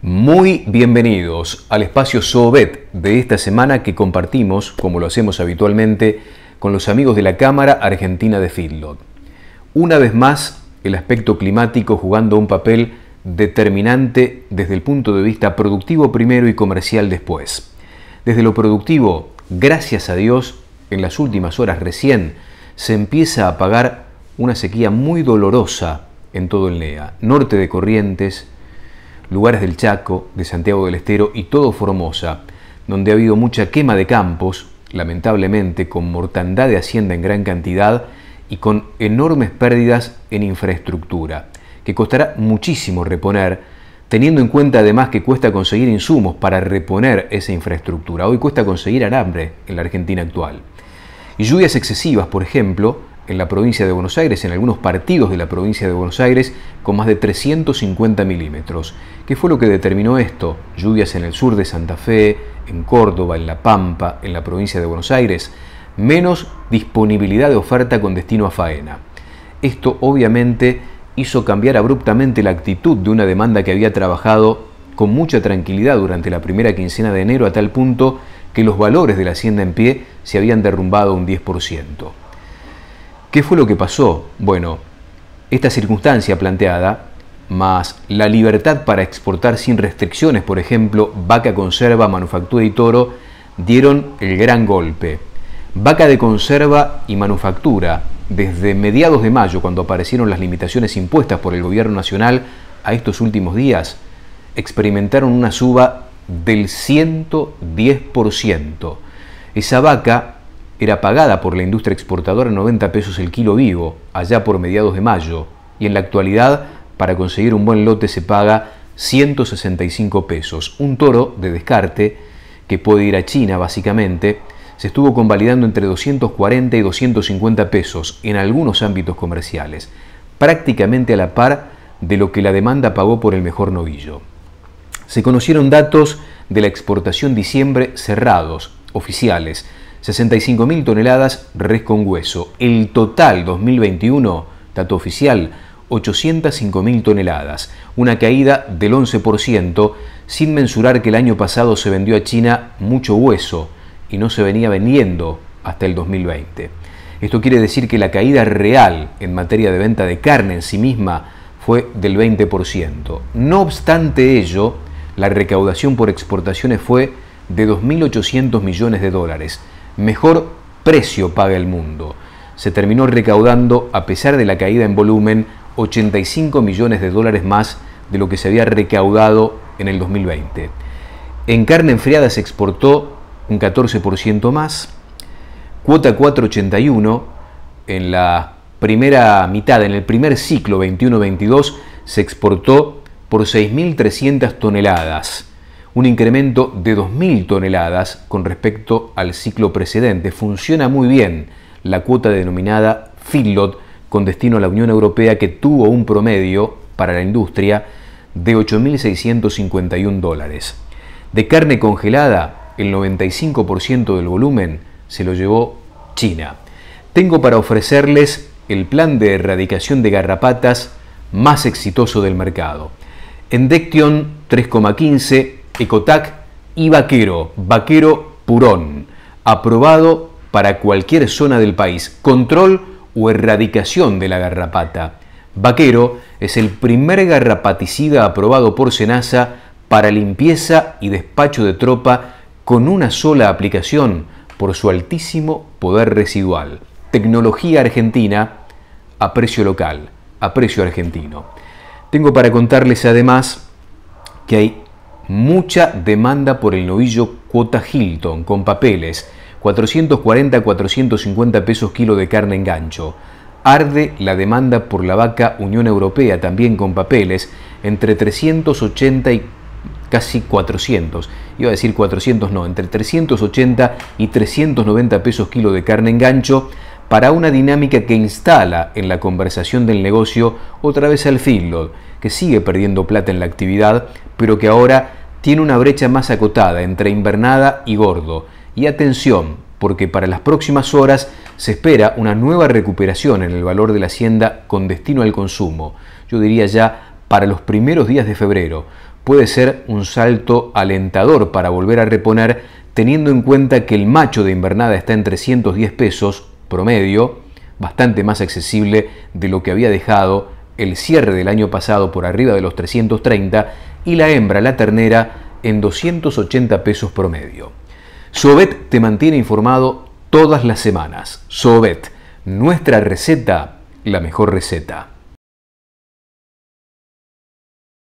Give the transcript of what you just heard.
Muy bienvenidos al espacio Sovet de esta semana que compartimos, como lo hacemos habitualmente, con los amigos de la Cámara Argentina de Feedlot. Una vez más, el aspecto climático jugando un papel determinante desde el punto de vista productivo primero y comercial después. Desde lo productivo, gracias a Dios, en las últimas horas recién se empieza a pagar una sequía muy dolorosa en todo el NEA, norte de Corrientes, lugares del Chaco, de Santiago del Estero y todo Formosa, donde ha habido mucha quema de campos, lamentablemente con mortandad de hacienda en gran cantidad y con enormes pérdidas en infraestructura, que costará muchísimo reponer, teniendo en cuenta además que cuesta conseguir insumos para reponer esa infraestructura. Hoy cuesta conseguir alambre en la Argentina actual. Y lluvias excesivas, por ejemplo, en la provincia de Buenos Aires, en algunos partidos de la provincia de Buenos Aires, con más de 350 milímetros. ¿Qué fue lo que determinó esto? Lluvias en el sur de Santa Fe, en Córdoba, en La Pampa, en la provincia de Buenos Aires, menos disponibilidad de oferta con destino a faena. Esto obviamente hizo cambiar abruptamente la actitud de una demanda que había trabajado con mucha tranquilidad durante la primera quincena de enero a tal punto que los valores de la hacienda en pie se habían derrumbado un 10%. ¿Qué fue lo que pasó? Bueno, esta circunstancia planteada, más la libertad para exportar sin restricciones, por ejemplo, vaca conserva, manufactura y toro, dieron el gran golpe. Vaca de conserva y manufactura, desde mediados de mayo, cuando aparecieron las limitaciones impuestas por el gobierno nacional a estos últimos días, experimentaron una suba del 110%. Esa vaca era pagada por la industria exportadora 90 pesos el kilo vivo, allá por mediados de mayo, y en la actualidad, para conseguir un buen lote se paga 165 pesos. Un toro de descarte, que puede ir a China básicamente, se estuvo convalidando entre 240 y 250 pesos en algunos ámbitos comerciales, prácticamente a la par de lo que la demanda pagó por el mejor novillo. Se conocieron datos de la exportación diciembre cerrados, oficiales, 65.000 toneladas res con hueso. El total 2021, dato oficial, 805.000 toneladas, una caída del 11%, sin mensurar que el año pasado se vendió a China mucho hueso y no se venía vendiendo hasta el 2020. Esto quiere decir que la caída real en materia de venta de carne en sí misma fue del 20%. No obstante ello, la recaudación por exportaciones fue de 2.800 millones de dólares, mejor precio paga el mundo. Se terminó recaudando, a pesar de la caída en volumen, 85 millones de dólares más de lo que se había recaudado en el 2020. En carne enfriada se exportó un 14% más. Cuota 481 en la primera mitad, en el primer ciclo 21-22, se exportó por 6.300 toneladas un incremento de 2.000 toneladas con respecto al ciclo precedente. Funciona muy bien la cuota denominada feedlot con destino a la Unión Europea que tuvo un promedio para la industria de 8.651 dólares. De carne congelada, el 95% del volumen se lo llevó China. Tengo para ofrecerles el plan de erradicación de garrapatas más exitoso del mercado. Endection 3,15 Ecotac y Vaquero, Vaquero Purón, aprobado para cualquier zona del país, control o erradicación de la garrapata. Vaquero es el primer garrapaticida aprobado por Senasa para limpieza y despacho de tropa con una sola aplicación por su altísimo poder residual. Tecnología argentina a precio local, a precio argentino. Tengo para contarles además que hay Mucha demanda por el novillo cuota Hilton con papeles, 440-450 pesos kilo de carne en gancho. Arde la demanda por la vaca Unión Europea también con papeles, entre 380 y casi 400, iba a decir 400 no, entre 380 y 390 pesos kilo de carne en gancho para una dinámica que instala en la conversación del negocio otra vez al feedlot que sigue perdiendo plata en la actividad, pero que ahora tiene una brecha más acotada entre Invernada y Gordo. Y atención, porque para las próximas horas se espera una nueva recuperación en el valor de la hacienda con destino al consumo. Yo diría ya para los primeros días de febrero. Puede ser un salto alentador para volver a reponer teniendo en cuenta que el macho de invernada está en 310 pesos promedio, bastante más accesible de lo que había dejado el cierre del año pasado por arriba de los 330 y la hembra, la ternera, en 280 pesos promedio. Sobet te mantiene informado todas las semanas. Sobet, nuestra receta, la mejor receta.